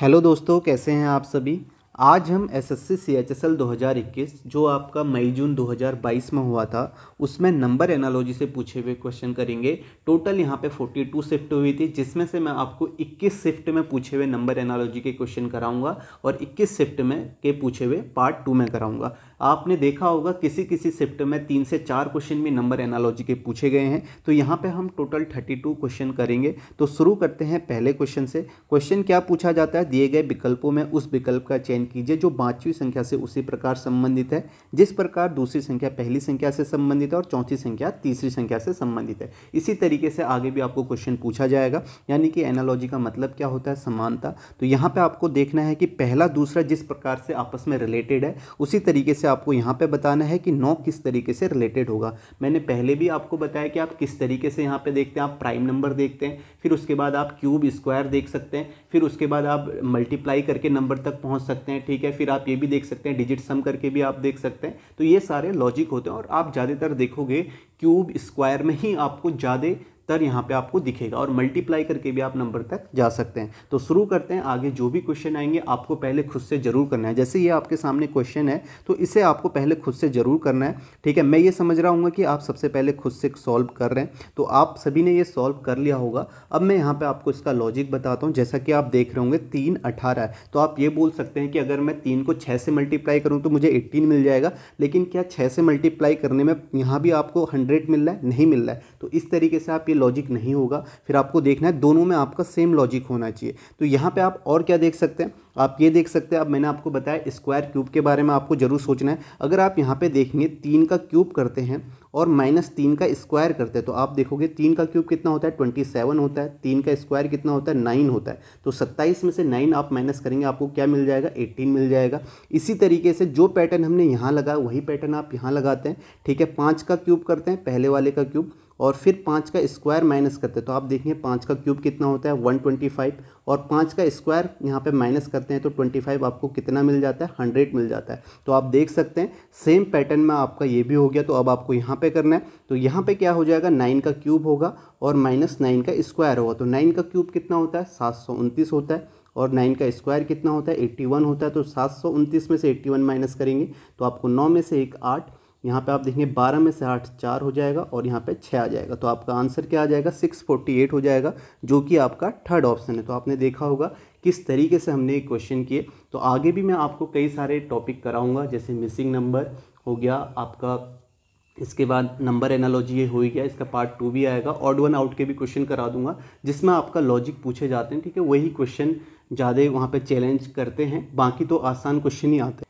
hello दोस्तों कैसे हैं आप सभी आज हम S S C C H S L दो हज़ार इक्कीस जो आपका मई जून दो हज़ार बाईस में हुआ था उसमें नंबर एनालॉजी से पूछे हुए क्वेश्चन करेंगे टोटल यहाँ पे फोर्टी टू शिफ्ट हुई थी जिसमें से मैं आपको इक्कीस शिफ्ट में पूछे हुए नंबर एनालॉजी के क्वेश्चन कराऊंगा और इक्कीस शिफ्ट में के पूछे हुए पार्ट टू में कराऊंगा आपने देखा होगा किसी किसी शिफ्ट में तीन से चार क्वेश्चन भी नंबर एनालॉजी के पूछे गए हैं तो यहाँ पे हम टोटल थर्टी टू क्वेश्चन करेंगे तो शुरू करते हैं पहले क्वेश्चन से क्वेश्चन क्या पूछा जाता है दिए गए विकल्पों में उस विकल्प का चयन कीजिए जो पाँचवीं संख्या से उसी प्रकार संबंधित है जिस प्रकार दूसरी संख्या पहली संख्या से संबंधित है और चौथी संख्या तीसरी संख्या से संबंधित है इसी तरीके से आगे भी आपको क्वेश्चन पूछा जाएगा यानी कि एनालॉजी का मतलब क्या होता है समानता तो यहाँ पर आपको देखना है कि पहला दूसरा जिस प्रकार से आपस में रिलेटेड है उसी तरीके से आपको यहाँ पे बताना है कि नौ किस तरीके से रिलेटेड होगा मैंने पहले भी आपको बताया कि आप किस तरीके से यहाँ पे देखते हैं आप प्राइम नंबर देखते हैं फिर उसके बाद आप क्यूब स्क्वायर देख सकते हैं फिर उसके बाद आप मल्टीप्लाई करके नंबर तक पहुँच सकते हैं ठीक है फिर आप ये भी देख सकते हैं डिजिट सम करके भी आप देख सकते हैं तो ये सारे लॉजिक होते हैं और आप ज़्यादातर देखोगे क्यूब स्क्वायर में ही आपको ज़्यादा उत्तर यहाँ पे आपको दिखेगा और मल्टीप्लाई करके भी आप नंबर तक जा सकते हैं तो शुरू करते हैं आगे जो भी क्वेश्चन आएंगे आपको पहले खुद से जरूर करना है जैसे ये आपके सामने क्वेश्चन है तो इसे आपको पहले खुद से जरूर करना है ठीक है मैं ये समझ रहा हूँ कि आप सबसे पहले खुद से सॉल्व कर रहे हैं तो आप सभी ने ये सॉल्व कर लिया होगा अब मैं यहाँ पर आपको इसका लॉजिक बताता हूँ जैसा कि आप देख रहे होंगे तीन अठारह तो आप ये बोल सकते हैं कि अगर मैं तीन को छः से मल्टीप्लाई करूँ तो मुझे एट्टीन मिल जाएगा लेकिन क्या छः से मल्टीप्लाई करने में यहाँ भी आपको हंड्रेड मिल रहा है नहीं मिल रहा है तो इस तरीके से आप ये लॉजिक नहीं होगा फिर आपको देखना है दोनों में आपका सेम लॉजिक होना चाहिए तो यहाँ पे आप और क्या देख सकते हैं आप ये देख सकते हैं अब मैंने आपको बताया स्क्वायर क्यूब के बारे में आपको ज़रूर सोचना है अगर आप यहाँ पे देखेंगे तीन का क्यूब करते हैं और माइनस तीन का स्क्वायर करते हैं तो आप देखोगे तीन का क्यूब कितना होता है ट्वेंटी सेवन होता है तीन का स्क्वायर कितना होता है नाइन होता है तो सत्ताईस में से नाइन आप माइनस करेंगे आपको क्या मिल जाएगा एट्टीन मिल जाएगा इसी तरीके से जो पैटर्न हमने यहाँ लगा वही पैटर्न आप यहाँ लगाते हैं ठीक है पाँच का क्यूब करते हैं पहले वाले का क्यूब और फिर पाँच का स्क्वायर माइनस करते हैं तो आप देखेंगे पाँच का क्यूब कितना होता है वन ट्वेंटी फाइव और पाँच का स्क्वायर यहाँ पे माइनस करते हैं तो ट्वेंटी फाइव आपको कितना मिल जाता है हंड्रेड मिल जाता है तो आप देख सकते हैं सेम पैटर्न में आपका ये भी हो गया तो अब आपको यहाँ पे करना है तो यहाँ पे क्या हो जाएगा नाइन का क्यूब होगा और माइनस नाइन का स्क्वायर होगा तो नाइन का क्यूब कितना होता है सात सौ उनतीस होता है और नाइन का स्क्वायर कितना होता है एट्टी वन होता है तो सात सौ उनतीस में से एट्टी वन माइनस करेंगे तो आपको नौ में से एक आठ यहाँ पे आप देखेंगे बारह में से आठ चार हो जाएगा और यहाँ पे छः आ जाएगा तो आपका आंसर क्या आ जाएगा सिक्स फोर्टी एट हो जाएगा जो कि आपका थर्ड ऑप्शन है तो आपने देखा होगा किस तरीके से हमने ये क्वेश्चन किए तो आगे भी मैं आपको कई सारे टॉपिक कराऊँगा जैसे मिसिंग नंबर हो गया आपका इसके बाद नंबर एनालॉजी ये हो ही गया इसका पार्ट टू भी आएगा ऑड वन आउट के भी क्वेश्चन करा दूंगा जिसमें आपका लॉजिक पूछे जाते हैं ठीक है वही क्वेश्चन ज़्यादा वहाँ पर चैलेंज करते हैं बाकी तो आसान क्वेश्चन ही आते हैं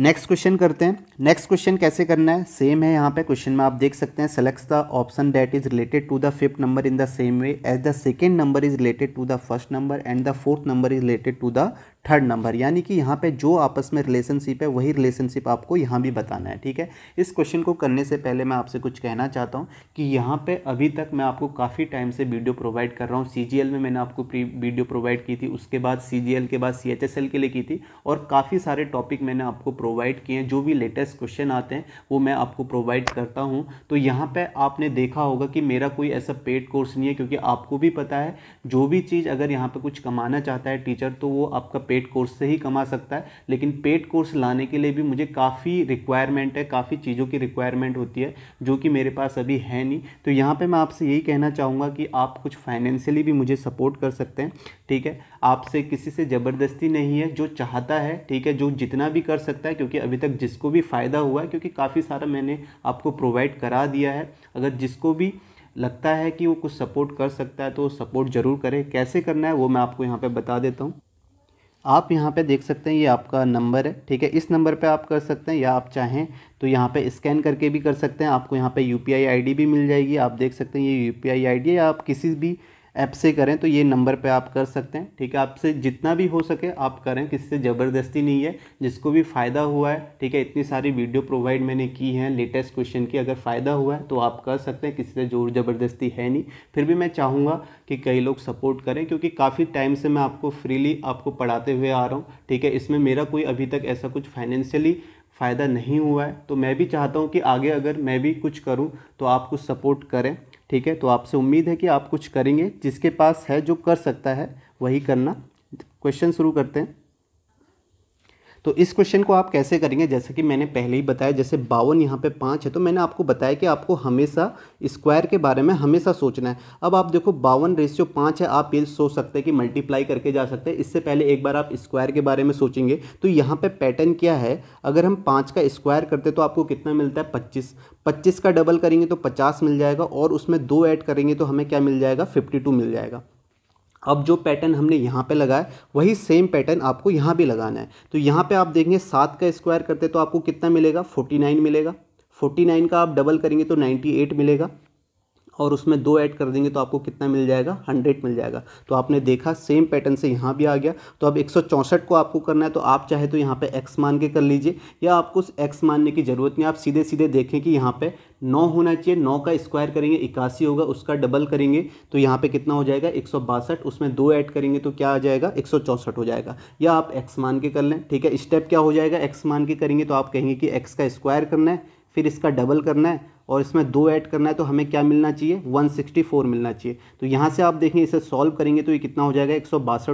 नेक्स्ट क्वेश्चन करते हैं नेक्स्ट क्वेश्चन कैसे करना है सेम है यहाँ पे क्वेश्चन में आप देख सकते हैं select the option that is related to the fifth number in the same way as the second number is related to the first number and the fourth number is related to the third number यानी कि यहाँ पे जो आपस में relationship है वही relationship आपको यहाँ भी बताना है ठीक है इस क्वेश्चन को करने से पहले मैं आपसे कुछ कहना चाहता हूँ कि यहाँ पे अभी तक मैं आपको काफ़ी टाइम से वीडियो प्रोवाइड कर रहा हूँ सी में मैंने आपको प्री वीडियो प्रोवाइड की थी उसके बाद सी के बाद सी के लिए की थी और काफ़ी सारे टॉपिक मैंने आपको प्रोवाइड किए हैं जो भी लेटेस्ट क्वेश्चन आते हैं वो मैं आपको प्रोवाइड करता हूँ तो यहाँ पर आपने देखा होगा कि मेरा कोई ऐसा पेड कोर्स नहीं है क्योंकि आपको भी पता है जो भी चीज़ अगर यहाँ पर कुछ कमाना चाहता है टीचर तो वो आपका पेड कोर्स से ही कमा सकता है लेकिन पेड कोर्स लाने के लिए भी मुझे काफ़ी रिक्वायरमेंट है काफ़ी चीज़ों की रिक्वायरमेंट होती है जो कि मेरे पास अभी है नहीं तो यहाँ पर मैं आपसे यही कहना चाहूँगा कि आप कुछ फाइनेंशियली भी मुझे सपोर्ट कर सकते हैं ठीक है आपसे किसी से ज़बरदस्ती नहीं है जो चाहता है ठीक है जो जितना भी कर सकता है क्योंकि अभी तक जिसको भी फ़ायदा हुआ है क्योंकि काफ़ी सारा मैंने आपको प्रोवाइड करा दिया है अगर जिसको भी लगता है कि वो कुछ सपोर्ट कर सकता है तो सपोर्ट ज़रूर करें कैसे करना है वो मैं आपको यहाँ पे बता देता हूँ आप यहाँ पे देख सकते हैं ये आपका नंबर है ठीक है इस नंबर पे आप कर सकते हैं या आप चाहें तो यहाँ पे स्कैन करके भी कर सकते हैं आपको यहाँ पे यू पी आई भी मिल जाएगी आप देख सकते हैं ये यू पी आई है या आप किसी भी ऐप से करें तो ये नंबर पे आप कर सकते हैं ठीक है आपसे जितना भी हो सके आप करें किससे ज़बरदस्ती नहीं है जिसको भी फ़ायदा हुआ है ठीक है इतनी सारी वीडियो प्रोवाइड मैंने की हैं लेटेस्ट क्वेश्चन की अगर फ़ायदा हुआ है तो आप कर सकते हैं किसी से जोर ज़बरदस्ती है नहीं फिर भी मैं चाहूँगा कि कई लोग सपोर्ट करें क्योंकि काफ़ी टाइम से मैं आपको फ्रीली आपको पढ़ाते हुए आ रहा हूँ ठीक है इसमें मेरा कोई अभी तक ऐसा कुछ फाइनेंशियली फ़ायदा नहीं हुआ है तो मैं भी चाहता हूँ कि आगे अगर मैं भी कुछ करूँ तो आप कुछ सपोर्ट करें ठीक है तो आपसे उम्मीद है कि आप कुछ करेंगे जिसके पास है जो कर सकता है वही करना क्वेश्चन शुरू करते हैं तो इस क्वेश्चन को आप कैसे करेंगे जैसे कि मैंने पहले ही बताया जैसे बावन यहाँ पे पाँच है तो मैंने आपको बताया कि आपको हमेशा स्क्वायर के बारे में हमेशा सोचना है अब आप देखो बावन रेशियो पाँच है आप ये सोच सकते हैं कि मल्टीप्लाई करके जा सकते हैं इससे पहले एक बार आप स्क्वायर के बारे में सोचेंगे तो यहाँ पर पैटर्न क्या है अगर हम पाँच का स्क्वायर करते तो आपको कितना मिलता है पच्चीस पच्चीस का डबल करेंगे तो पचास मिल जाएगा और उसमें दो ऐड करेंगे तो हमें क्या मिल जाएगा फिफ्टी मिल जाएगा अब जो पैटर्न हमने यहाँ पे लगाया वही सेम पैटर्न आपको यहाँ भी लगाना है तो यहाँ पे आप देखेंगे सात का स्क्वायर करते तो आपको कितना मिलेगा फोर्टी नाइन मिलेगा फोर्टी नाइन का आप डबल करेंगे तो नाइन्टी एट मिलेगा और उसमें दो ऐड कर देंगे तो आपको कितना मिल जाएगा हंड्रेड मिल जाएगा तो आपने देखा सेम पैटर्न से यहाँ भी आ गया तो अब एक को आपको करना है तो आप चाहे तो यहाँ पे एक्स मान के कर लीजिए या आपको उस एक्स मानने की ज़रूरत नहीं आप सीधे सीधे देखें कि यहाँ पे नौ होना चाहिए नौ का स्क्वायर करेंगे इक्यासी होगा उसका डबल करेंगे तो यहाँ पर कितना हो जाएगा एक उसमें दो ऐड करेंगे तो क्या आ जाएगा एक हो जाएगा या आप एक्स मान के कर लें ठीक है स्टेप क्या हो जाएगा एक्स मान के करेंगे तो आप कहेंगे कि एक्स का स्क्वायर करना है फिर इसका डबल करना है और इसमें दो ऐड करना है तो हमें क्या मिलना चाहिए 164 मिलना चाहिए तो यहाँ से आप देखें इसे सॉल्व करेंगे तो ये कितना हो जाएगा एक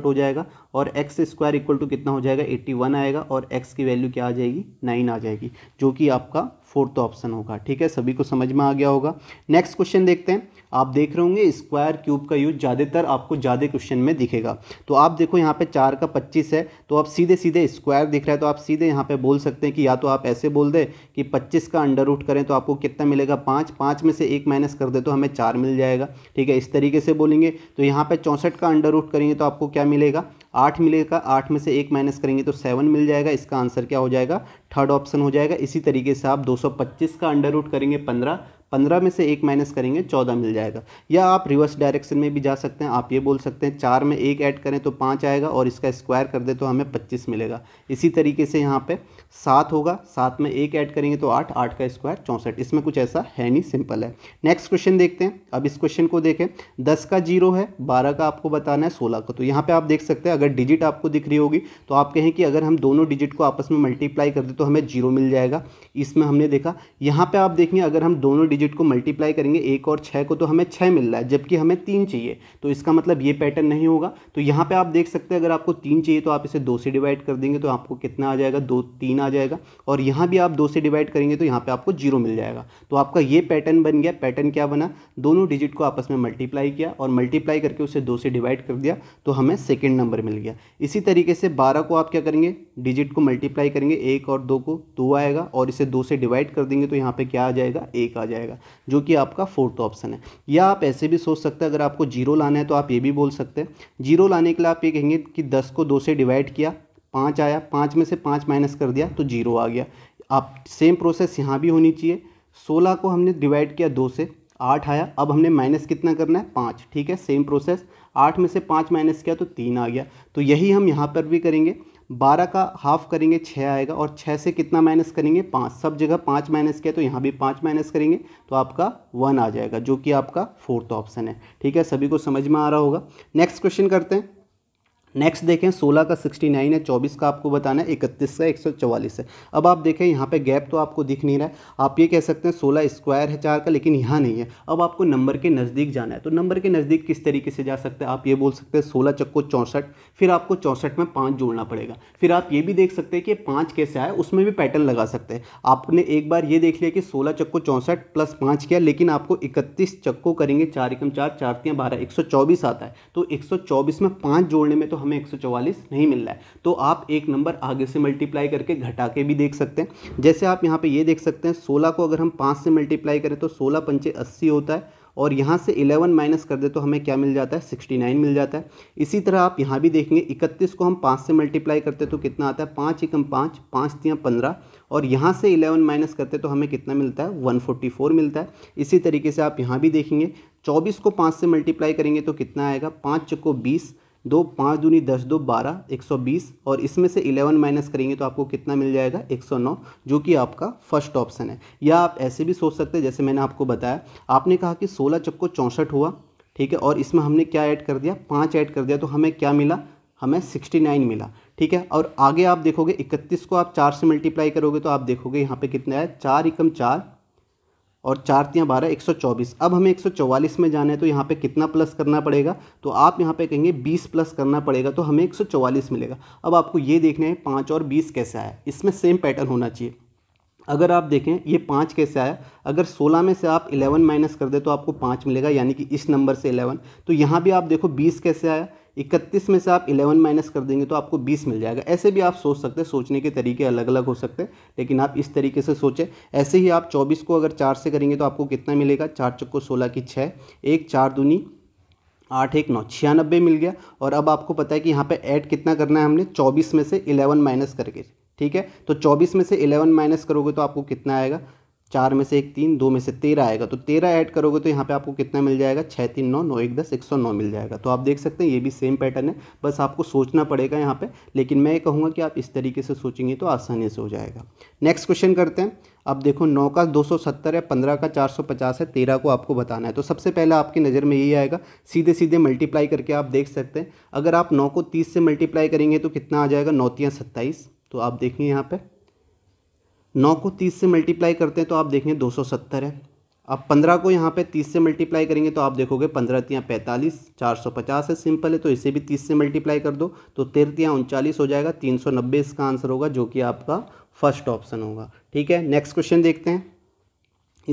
हो जाएगा और एक्स स्क्वायर इक्वल टू कितना हो जाएगा 81 आएगा और एक्स की वैल्यू क्या आ जाएगी 9 आ जाएगी जो कि आपका फोर्थ ऑप्शन होगा ठीक है सभी को समझ में आ गया होगा नेक्स्ट क्वेश्चन देखते हैं आप देख रहे होंगे स्क्वायर क्यूब का यूज ज़्यादातर आपको ज़्यादा क्वेश्चन में दिखेगा तो आप देखो यहाँ पे चार का पच्चीस है तो आप सीधे सीधे स्क्वायर दिख रहा है तो आप सीधे यहाँ पे बोल सकते हैं कि या तो आप ऐसे बोल दें कि पच्चीस का अंडर रूट करें तो आपको कितना मिलेगा पाँच पाँच में से एक माइनस कर दे तो हमें चार मिल जाएगा ठीक है इस तरीके से बोलेंगे तो यहाँ पर चौंसठ का अंडर रूट करेंगे तो आपको क्या मिलेगा आठ मिलेगा आठ में से एक माइनस करेंगे तो सेवन मिल जाएगा इसका आंसर क्या हो जाएगा थर्ड ऑप्शन हो जाएगा इसी तरीके से आप पच्चीस का अंडर रूट करेंगे पंद्रह पंद्रह में से एक माइनस करेंगे चौदह मिल जाएगा या आप रिवर्स डायरेक्शन में भी जा सकते हैं आप ये बोल सकते हैं चार में एक ऐड करें तो पाँच आएगा और इसका स्क्वायर कर दे तो हमें पच्चीस मिलेगा इसी तरीके से यहाँ पे सात होगा सात में एक ऐड करेंगे तो आठ आठ का स्क्वायर चौंसठ इसमें कुछ ऐसा है नहीं सिंपल है नेक्स्ट क्वेश्चन देखते हैं अब इस क्वेश्चन को देखें दस का जीरो है बारह का आपको बताना है सोलह का तो यहाँ पर आप देख सकते हैं अगर डिजिट आपको दिख रही होगी तो आप कहें कि अगर हम दोनों डिजिट को आपस में मल्टीप्लाई कर दे तो हमें जीरो मिल जाएगा इसमें हमने देखा यहाँ पर आप देखें अगर हम दोनों डिजिट को मल्टीप्लाई करेंगे एक और छः को तो हमें छः मिल रहा है जबकि हमें तीन चाहिए तो इसका मतलब ये पैटर्न नहीं होगा तो यहाँ पे आप देख सकते हैं अगर आपको तीन चाहिए तो आप इसे दो से डिवाइड कर देंगे तो आपको कितना आ जाएगा दो तीन आ जाएगा और यहाँ भी आप दो से डिवाइड करेंगे तो यहाँ पर आपको जीरो मिल जाएगा तो आपका ये पैटर्न बन गया पैटर्न क्या बना दोनों डिजिट को आपस में मल्टीप्लाई किया और मल्टीप्लाई करके उसे दो से डिवाइड कर दिया तो हमें सेकेंड नंबर मिल गया इसी तरीके से बारह को आप क्या करेंगे डिजिट को मल्टीप्लाई करेंगे एक और दो को दो आएगा और इसे दो से डिवाइड कर देंगे तो यहाँ पर क्या आ जाएगा एक आ जाएगा जाएगा जो कि आपका फोर्थ ऑप्शन है या आप ऐसे भी सोच सकते हैं अगर आपको जीरो लाना है तो आप ये भी बोल सकते हैं जीरो लाने के लिए आप ये कहेंगे कि दस को दो से डिवाइड किया पाँच आया पाँच में से पाँच माइनस कर दिया तो जीरो आ गया आप सेम प्रोसेस यहाँ भी होनी चाहिए सोलह को हमने डिवाइड किया दो से आठ आया अब हमने माइनस कितना करना है पाँच ठीक है सेम प्रोसेस आठ में से पाँच माइनस किया तो तीन आ गया तो यही हम यहाँ पर भी करेंगे बारह का हाफ करेंगे छः आएगा और छः से कितना माइनस करेंगे पाँच सब जगह पाँच माइनस किया तो यहाँ भी पाँच माइनस करेंगे तो आपका वन आ जाएगा जो कि आपका फोर्थ ऑप्शन है ठीक है सभी को समझ में आ रहा होगा नेक्स्ट क्वेश्चन करते हैं नेक्स्ट देखें 16 का 69 है 24 का आपको बताना है 31 का 144 है अब आप देखें यहाँ पे गैप तो आपको दिख नहीं रहा है आप ये कह सकते हैं 16 स्क्वायर है चार का लेकिन यहाँ नहीं है अब आपको नंबर के नज़दीक जाना है तो नंबर के नज़दीक किस तरीके से जा सकते हैं आप ये बोल सकते हैं सोलह चक्को चौंसठ फिर आपको चौंसठ में पाँच जोड़ना पड़ेगा फिर आप ये भी देख सकते हैं कि पाँच कैसे आए उसमें भी पैटर्न लगा सकते हैं आपने एक बार ये देख लिया कि सोलह चक्को चौंसठ प्लस पाँच किया लेकिन आपको इकतीस चक्को करेंगे चार एकम चार चारतियाँ बारह एक आता है तो एक में पाँच जोड़ने में तो हमें 144 नहीं मिल रहा है तो आप एक नंबर आगे से मल्टीप्लाई करके घटा के भी देख सकते हैं जैसे आप यहाँ पे ये देख सकते हैं 16 को अगर हम 5 से मल्टीप्लाई करें तो 16 पंचे 80 होता है और यहाँ से 11 माइनस कर दे तो हमें क्या मिल जाता है 69 मिल जाता है इसी तरह आप यहाँ भी देखेंगे 31 को हम 5 से मल्टीप्लाई करते तो कितना आता है पाँच एकम पाँच पाँच तियाँ पंद्रह और यहाँ से 11 माइनस करते तो हमें कितना मिलता है 144 मिलता है इसी तरीके से आप यहाँ भी देखेंगे चौबीस को 5 से मल्टीप्लाई करेंगे तो कितना आएगा पाँच चक्को बीस दो पाँच दूनी दस दो बारह एक सौ बीस और इसमें से इलेवन माइनस करेंगे तो आपको कितना मिल जाएगा एक सौ नौ जो कि आपका फर्स्ट ऑप्शन है या आप ऐसे भी सोच सकते हैं जैसे मैंने आपको बताया आपने कहा कि सोलह चक्को चौंसठ हुआ ठीक है और इसमें हमने क्या ऐड कर दिया पाँच ऐड कर दिया तो हमें क्या मिला हमें सिक्सटी नाइन मिला ठीक है और आगे आप देखोगे इकतीस को आप चार से मल्टीप्लाई करोगे तो आप देखोगे यहाँ पर कितना है चार एकम चार और चार तियाँ बारह एक सौ चौबीस अब हमें एक सौ चौवालीस में जाना है तो यहाँ पे कितना प्लस करना पड़ेगा तो आप यहाँ पे कहेंगे बीस प्लस करना पड़ेगा तो हमें एक सौ चौवालीस मिलेगा अब आपको ये देखना है पाँच और बीस कैसे आया इसमें सेम पैटर्न होना चाहिए अगर आप देखें ये पाँच कैसे आया अगर सोलह में से आप इलेवन माइनस कर दे तो आपको पाँच मिलेगा यानी कि इस नंबर से इलेवन तो यहाँ भी आप देखो बीस कैसे आया इकतीस में से आप इलेवन माइनस कर देंगे तो आपको बीस मिल जाएगा ऐसे भी आप सोच सकते हैं सोचने के तरीके अलग अलग हो सकते हैं लेकिन आप इस तरीके से सोचें ऐसे ही आप चौबीस को अगर चार से करेंगे तो आपको कितना मिलेगा चार चक्को सोलह की छः एक चार दूनी आठ एक नौ छियानबे मिल गया और अब आपको पता है कि यहाँ पे ऐड कितना करना है हमने चौबीस में से इलेवन माइनस करके ठीक है तो चौबीस में से इलेवन माइनस करोगे तो आपको कितना आएगा चार में से एक तीन दो में से तेरह आएगा तो तेरह ऐड करोगे तो यहाँ पे आपको कितना मिल जाएगा छः तीन नौ नौ एक दस एक सौ नौ मिल जाएगा तो आप देख सकते हैं ये भी सेम पैटर्न है बस आपको सोचना पड़ेगा यहाँ पे लेकिन मैं ये कहूँगा कि आप इस तरीके से सोचेंगे तो आसानी से हो जाएगा नेक्स्ट क्वेश्चन करते हैं अब देखो नौ का दो सौ सत्तर है पंद्रह का चार सौ पचास है तेरह को आपको बताना है तो सबसे पहले आपकी नज़र में यही आएगा सीधे सीधे मल्टीप्लाई करके आप देख सकते हैं अगर आप नौ को तीस से मल्टीप्लाई करेंगे तो कितना आ जाएगा नौतियाँ सत्ताईस तो आप देखिए यहाँ पर नौ को तीस से मल्टीप्लाई करते हैं तो आप देखें दो सौ सत्तर है अब पंद्रह को यहाँ पे तीस से मल्टीप्लाई करेंगे तो आप देखोगे पंद्रह तियाँ पैंतालीस चार सौ पचास है सिंपल है तो इसे भी तीस से मल्टीप्लाई कर दो तो तेरह उनचालीस हो जाएगा तीन सौ नब्बे इसका आंसर होगा जो कि आपका फर्स्ट ऑप्शन होगा ठीक है नेक्स्ट क्वेश्चन देखते हैं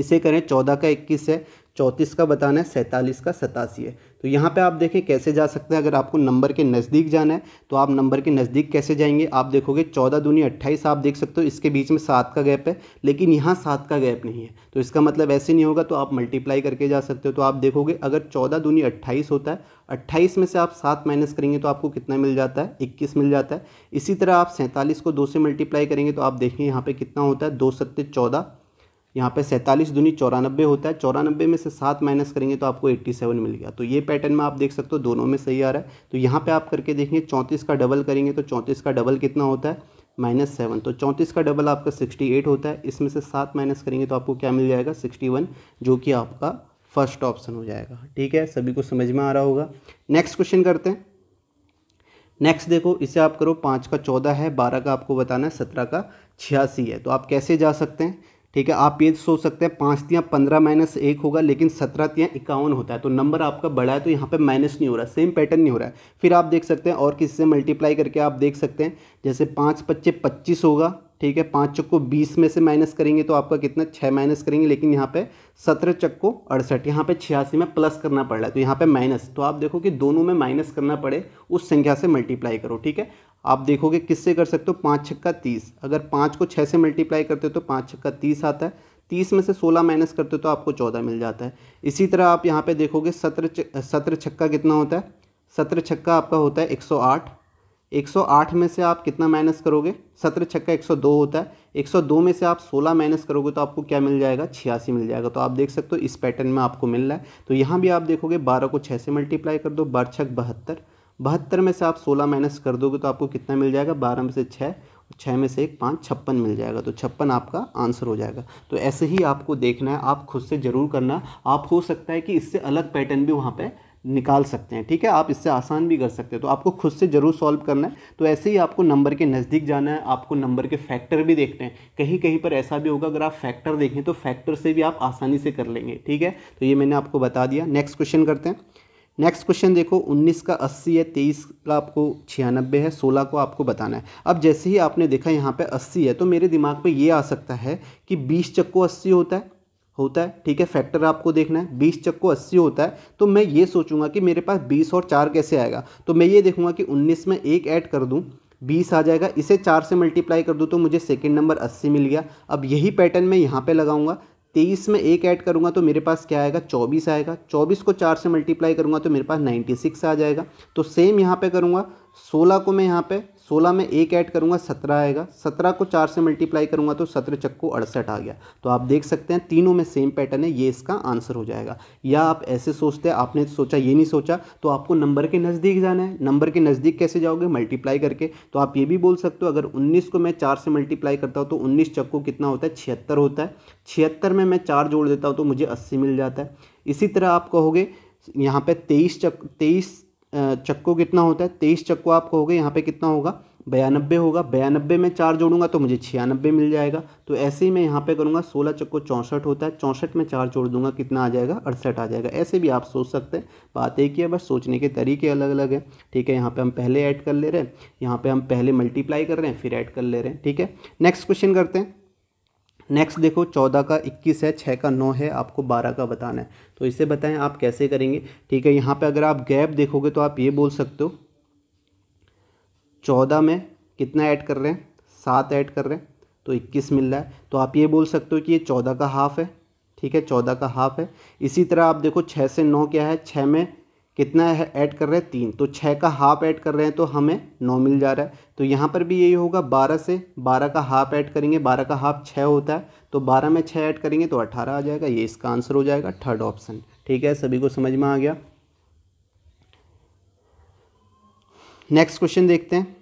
इसे करें चौदह का इक्कीस है चौंतीस का बताना है सैंतालीस का सतासी है तो यहाँ पे आप देखें कैसे जा सकते हैं अगर आपको नंबर के नज़दीक जाना है तो आप नंबर के नज़दीक कैसे जाएंगे आप देखोगे चौदह दूनी अट्ठाईस आप देख सकते हो इसके बीच में सात का गैप है लेकिन यहाँ सात का गैप नहीं है तो इसका मतलब ऐसे नहीं होगा तो आप मल्टीप्लाई करके जा सकते हो तो आप देखोगे अगर चौदह दूनी अट्ठाईस होता है अट्ठाईस में से आप सात माइनस करेंगे तो आपको कितना मिल जाता है इक्कीस मिल जाता है इसी तरह आप सैंतालीस को दो से मल्टीप्लाई करेंगे तो आप देखें यहाँ पर कितना होता है दो सत्ते चौदह यहाँ पे सैंतालीस दूनी चौरानब्बे होता है चौरानब्बे में से सात माइनस करेंगे तो आपको एट्टी सेवन मिल गया तो ये पैटर्न में आप देख सकते हो दोनों में सही आ रहा है तो यहाँ पे आप करके देखेंगे चौंतीस का डबल करेंगे तो चौंतीस का डबल कितना होता है माइनस सेवन तो चौंतीस का डबल आपका सिक्सटी एट होता है इसमें से सात माइनस करेंगे तो आपको क्या मिल जाएगा सिक्सटी वन जो कि आपका फर्स्ट ऑप्शन हो जाएगा ठीक है सभी को समझ में आ रहा होगा नेक्स्ट क्वेश्चन करते हैं नेक्स्ट देखो इसे आप करो पाँच का चौदह है बारह का आपको बताना है सत्रह का छियासी है तो आप कैसे जा सकते हैं ठीक है आप ये सोच सकते हैं पाँच तियाँ पंद्रह माइनस एक होगा लेकिन सत्रह तियाँ इक्यावन होता है तो नंबर आपका बड़ा है तो यहाँ पे माइनस नहीं हो रहा सेम पैटर्न नहीं हो रहा है फिर आप देख सकते हैं और किससे मल्टीप्लाई करके आप देख सकते हैं जैसे पाँच पच्चे पच्चीस होगा ठीक है पाँच चक्को बीस में से माइनस करेंगे तो आपका कितना छः माइनस करेंगे लेकिन यहाँ पे सत्रह चक्को अड़सठ यहाँ पे छियासी में प्लस करना पड़ रहा है तो यहाँ पे माइनस तो आप देखो कि दोनों में माइनस करना पड़े उस संख्या से मल्टीप्लाई करो ठीक है आप देखोगे किससे कर सकते हो पाँच छक्का तीस अगर पाँच को छः से मल्टीप्लाई करते हो तो पाँच छक्का तीस आता है तीस में से सोलह माइनस करते हो तो आपको चौदह मिल जाता है इसी तरह आप यहाँ पे देखोगे सत्रह सत्रह छक्का कितना होता है सत्रह छक्का आपका होता है एक सौ आठ एक सौ आठ में से आप कितना माइनस करोगे सत्रह छक्का एक सौ दो होता है एक सौ दो में से आप सोलह माइनस करोगे तो आपको क्या मिल जाएगा छियासी मिल जाएगा तो आप देख सकते हो इस पैटर्न में आपको मिल रहा है तो यहाँ भी आप देखोगे बारह को छः से मल्टीप्लाई कर दो बारह छक बहत्तर बहत्तर में से आप सोलह माइनस कर दोगे तो आपको कितना मिल जाएगा बारह में से छः छः में से एक पाँच छप्पन मिल जाएगा तो छप्पन आपका आंसर हो जाएगा तो ऐसे ही आपको देखना है आप खुद से ज़रूर करना आप हो सकता है कि इससे अलग पैटर्न भी वहाँ पर निकाल सकते हैं ठीक है आप इससे आसान भी कर सकते हैं तो आपको खुद से ज़रूर सॉल्व करना है तो ऐसे ही आपको नंबर के नज़दीक जाना है आपको नंबर के फैक्टर भी देखते हैं कहीं कहीं पर ऐसा भी होगा अगर आप फैक्टर देखें तो फैक्टर से भी आप आसानी से कर लेंगे ठीक है तो ये मैंने आपको बता दिया नेक्स्ट क्वेश्चन करते हैं नेक्स्ट क्वेश्चन देखो 19 का 80 है 23 का आपको छियानबे है 16 को आपको बताना है अब जैसे ही आपने देखा यहाँ पे 80 है तो मेरे दिमाग पे ये आ सकता है कि 20 चक्को 80 होता है होता है ठीक है फैक्टर आपको देखना है 20 चक्को 80 होता है तो मैं ये सोचूंगा कि मेरे पास 20 और 4 कैसे आएगा तो मैं ये देखूंगा कि उन्नीस में एक ऐड कर दूँ बीस आ जाएगा इसे चार से मल्टीप्लाई कर दूँ तो मुझे सेकेंड नंबर अस्सी मिल गया अब यही पैटर्न मैं यहाँ पर लगाऊंगा तेईस में एक ऐड करूँगा तो मेरे पास क्या आएगा चौबीस आएगा चौबीस को चार से मल्टीप्लाई करूँगा तो मेरे पास नाइन्टी सिक्स आ जाएगा तो सेम यहाँ पे करूँगा सोलह को मैं यहाँ पे सोलह में एक ऐड करूँगा सत्रह आएगा सत्रह को चार से मल्टीप्लाई करूँगा तो सत्रह चक्को अड़सठ आ गया तो आप देख सकते हैं तीनों में सेम पैटर्न है ये इसका आंसर हो जाएगा या आप ऐसे सोचते हैं आपने सोचा ये नहीं सोचा तो आपको नंबर के नज़दीक जाना है नंबर के नज़दीक कैसे जाओगे मल्टीप्लाई करके तो आप ये भी बोल सकते हो अगर उन्नीस को मैं चार से मल्टीप्लाई करता हूँ तो उन्नीस चक्को कितना होता है छिहत्तर होता है छिहत्तर में मैं चार जोड़ देता हूँ तो मुझे अस्सी मिल जाता है इसी तरह आप कहोगे यहाँ पे तेईस चक तेईस चक्को कितना होता है तेईस चक्को आप कहोगे यहाँ पे कितना होगा बयानबे होगा बयानबे में चार जोड़ूंगा तो मुझे छियानबे मिल जाएगा तो ऐसे ही मैं यहाँ पे करूँगा सोलह चक्को चौंसठ होता है चौंसठ में चार जोड़ दूंगा कितना आ जाएगा अड़सठ आ जाएगा ऐसे भी आप सोच सकते हैं बात एक ही है बस सोचने के तरीके अलग अलग हैं ठीक है यहाँ पे हम पहले ऐड कर ले रहे हैं यहाँ पर हम पहले मल्टीप्लाई कर रहे हैं फिर ऐड कर ले रहे हैं ठीक है नेक्स्ट क्वेश्चन करते हैं नेक्स्ट देखो चौदह का इक्कीस है छः का नौ है आपको बारह का बताना है तो इसे बताएं आप कैसे करेंगे ठीक है यहाँ पे अगर आप गैप देखोगे तो आप ये बोल सकते हो चौदह में कितना ऐड कर रहे हैं सात ऐड कर रहे हैं तो इक्कीस मिल रहा है तो आप ये बोल सकते हो कि ये चौदह का हाफ़ है ठीक है चौदह का हाफ़ है इसी तरह आप देखो छः से नौ क्या है छः में कितना ऐड कर रहे हैं तीन तो छः का हाफ ऐड कर रहे हैं तो हमें नौ मिल जा रहा है तो यहाँ पर भी यही होगा बारह से बारह का हाफ ऐड करेंगे बारह का हाफ छः होता है तो बारह में छः ऐड करेंगे तो अट्ठारह आ जाएगा ये इसका आंसर हो जाएगा थर्ड ऑप्शन ठीक है सभी को समझ में आ गया नेक्स्ट क्वेश्चन देखते हैं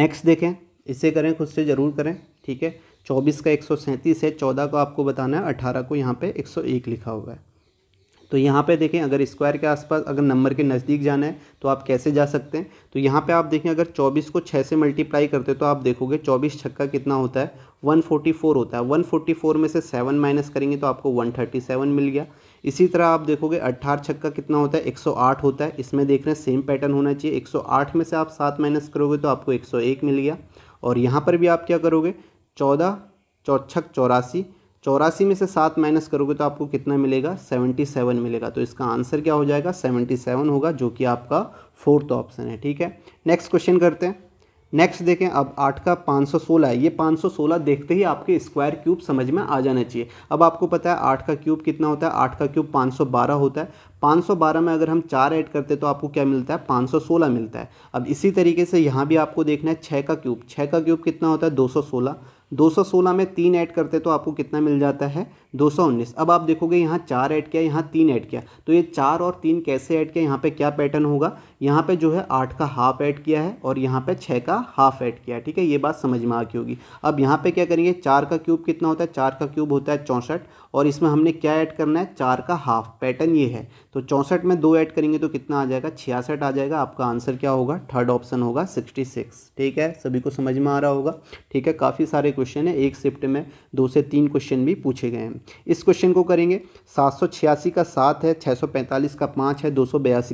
नेक्स्ट देखें इसे करें खुद से ज़रूर करें ठीक है चौबीस का एक सौ सैंतीस है चौदह को आपको बताना है अठारह को यहाँ पे एक सौ एक लिखा हुआ है तो यहाँ पे देखें अगर स्क्वायर के आसपास अगर नंबर के नज़दीक जाना है तो आप कैसे जा सकते हैं तो यहाँ पे आप देखें अगर 24 को 6 से मल्टीप्लाई करते तो आप देखोगे 24 छक्का कितना होता है 144 होता है 144 में से 7 माइनस करेंगे तो आपको 137 मिल गया इसी तरह आप देखोगे 18 छक्का कितना होता है 108 होता है इसमें देख रहे हैं सेम पैटर्न होना चाहिए एक में से आप सात माइनस करोगे तो आपको एक मिल गया और यहाँ पर भी आप क्या करोगे चौदह चौछक चौरासी चौरासी में से सात माइनस करोगे तो आपको कितना मिलेगा सेवेंटी सेवन मिलेगा तो इसका आंसर क्या हो जाएगा सेवेंटी सेवन होगा जो कि आपका फोर्थ ऑप्शन है ठीक है नेक्स्ट क्वेश्चन करते हैं नेक्स्ट देखें अब आठ का पाँच सौ सोलह है ये पाँच सौ सोलह देखते ही आपके स्क्वायर क्यूब समझ में आ जाना चाहिए अब आपको पता है आठ का क्यूब कितना होता है आठ का क्यूब पाँच सौ बारह होता है पाँच सौ बारह में अगर हम चार ऐड करते तो आपको क्या मिलता है पाँच सौ सोलह मिलता है अब इसी तरीके से यहाँ भी आपको देखना है छः का क्यूब छः का क्यूब कितना होता है दो सौ सोलह 216 में तीन ऐड करते तो आपको कितना मिल जाता है 219 अब आप देखोगे यहाँ चार ऐड किया यहाँ तीन ऐड किया तो ये चार और तीन कैसे ऐड किया यहाँ पे क्या पैटर्न होगा यहाँ पे जो है आठ का हाफ ऐड किया है और यहाँ पे छः का हाफ ऐड किया है ठीक है ये बात समझ में आ की होगी अब यहाँ पे क्या करेंगे चार का क्यूब कितना होता है चार का क्यूब होता है चौंसठ और इसमें हमने क्या ऐड करना है चार का हाफ पैटर्न ये है तो चौंसठ में दो ऐड करेंगे तो कितना आ जाएगा छियासठ आ जाएगा आपका आंसर क्या होगा थर्ड ऑप्शन होगा सिक्सटी ठीक है सभी को समझ में आ रहा होगा ठीक है काफ़ी सारे क्वेश्चन है एक शिफ्ट में दो से तीन क्वेश्चन भी पूछे गए हैं इस क्वेश्चन को करेंगे सात का सात है छः का पाँच है दो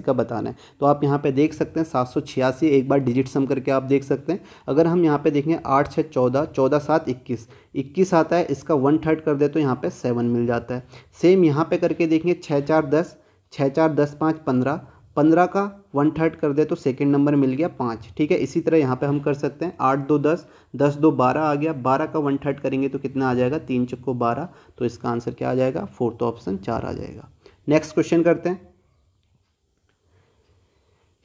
का बताना है तो आप यहाँ पर देख सकते हैं सात एक बार डिजिट सम करके आप देख सकते हैं अगर हम यहाँ पर देखें आठ छः चौदह चौदह सात इक्कीस इक्कीस आता है इसका वन थर्ड कर दे तो यहाँ पे सेवन मिल जाता है सेम यहाँ पे करके देखेंगे छः चार दस छः चार दस पाँच पंद्रह पंद्रह का वन थर्ड कर दे तो सेकेंड नंबर मिल गया पाँच ठीक है इसी तरह यहाँ पे हम कर सकते हैं आठ दो दस दस दो बारह आ गया बारह का वन थर्ड करेंगे तो कितना आ जाएगा तीन चक्को बारह तो इसका आंसर क्या आ जाएगा फोर्थ ऑप्शन चार आ जाएगा नेक्स्ट क्वेश्चन करते हैं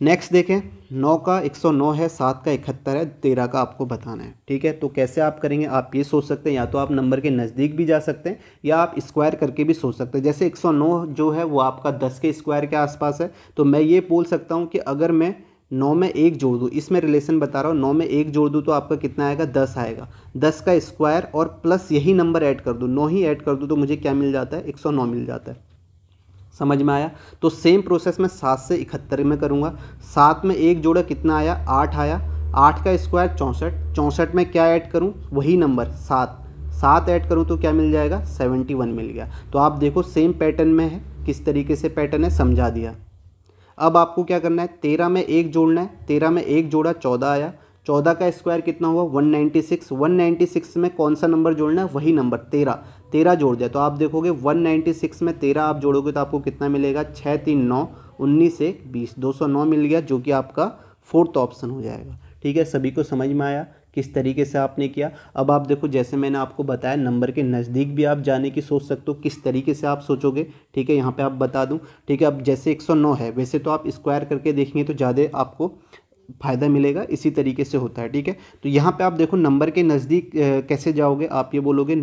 नेक्स्ट देखें नौ का एक सौ नौ है सात का इकहत्तर है तेरह का आपको बताना है ठीक है तो कैसे आप करेंगे आप ये सोच सकते हैं या तो आप नंबर के नज़दीक भी जा सकते हैं या आप स्क्वायर करके भी सोच सकते हैं जैसे एक सौ नौ जो है वो आपका दस के स्क्वायर के आसपास है तो मैं ये बोल सकता हूँ कि अगर मैं नौ में एक जोड़ दूँ इसमें रिलेशन बता रहा हूँ नौ में एक जोड़ दूँ तो आपका कितना आएगा दस आएगा दस का स्क्वायर और प्लस यही नंबर ऐड कर दूँ नौ ही ऐड कर दूँ तो मुझे क्या मिल जाता है एक सौ नौ मिल जाता है समझ में आया तो सेम प्रोसेस मैं सात से इकहत्तर में करूँगा सात में एक जोड़ा कितना आया आठ आया आठ का स्क्वायर चौंसठ चौंसठ में क्या ऐड करूँ वही नंबर सात सात ऐड करूँ तो क्या मिल जाएगा सेवेंटी वन मिल गया तो आप देखो सेम पैटर्न में है किस तरीके से पैटर्न है समझा दिया अब आपको क्या करना है तेरह में एक जोड़ना है तेरह में एक जोड़ा चौदह आया चौदह का स्क्वायर कितना हुआ नाइन्टी सिक्स में कौन सा नंबर जोड़ना है वही नंबर तेरह तेरह जोड़ दिया तो आप देखोगे 196 में तेरह आप जोड़ोगे तो आपको कितना मिलेगा छः तीन नौ उन्नीस एक बीस दो सौ नौ मिल गया जो कि आपका फोर्थ ऑप्शन हो जाएगा ठीक है सभी को समझ में आया किस तरीके से आपने किया अब आप देखो जैसे मैंने आपको बताया नंबर के नज़दीक भी आप जाने की सोच सकते हो किस तरीके से आप सोचोगे ठीक है यहाँ पे आप बता दूँ ठीक है अब जैसे 109 है वैसे तो आप स्क्वायर करके देखेंगे तो ज़्यादा आपको फ़ायदा मिलेगा इसी तरीके से होता है ठीक है तो यहाँ पे आप देखो नंबर के नज़दीक कैसे जाओगे आप ये बोलोगे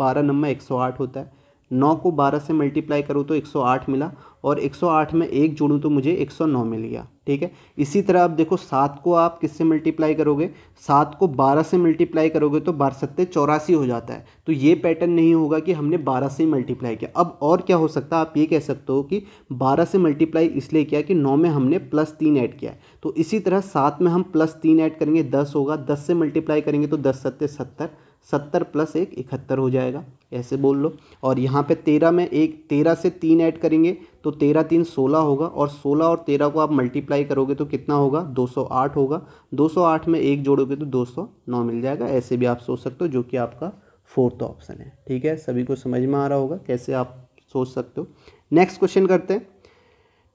बारह नंबर एक सौ आठ होता है नौ को बारह से मल्टीप्लाई करूँ तो एक सौ आठ मिला और एक सौ आठ में एक जोड़ूँ तो मुझे एक सौ नौ मिल गया ठीक है इसी तरह आप देखो सात को आप किससे मल्टीप्लाई करोगे सात को बारह से मल्टीप्लाई करोगे तो बारह सत्ते चौरासी हो जाता है तो ये पैटर्न नहीं होगा कि हमने बारह से मल्टीप्लाई किया अब और क्या हो सकता है आप ये कह सकते हो कि बारह से मल्टीप्लाई इसलिए किया कि नौ में हमने प्लस तीन ऐड किया है तो इसी तरह सात में हम प्लस तीन ऐड करेंगे दस होगा दस से मल्टीप्लाई करेंगे तो दस सत्ते सत्तर सत्तर प्लस एक इकहत्तर हो जाएगा ऐसे बोल लो और यहाँ पे तेरह में एक तेरह से तीन ऐड करेंगे तो तेरह तीन सोलह होगा और सोलह और तेरह को आप मल्टीप्लाई करोगे तो कितना होगा दो सौ आठ होगा दो सौ आठ में एक जोड़ोगे तो दो सौ नौ मिल जाएगा ऐसे भी आप सोच सकते हो जो कि आपका फोर्थ ऑप्शन है ठीक है सभी को समझ में आ रहा होगा कैसे आप सोच सकते हो नेक्स्ट क्वेश्चन करते हैं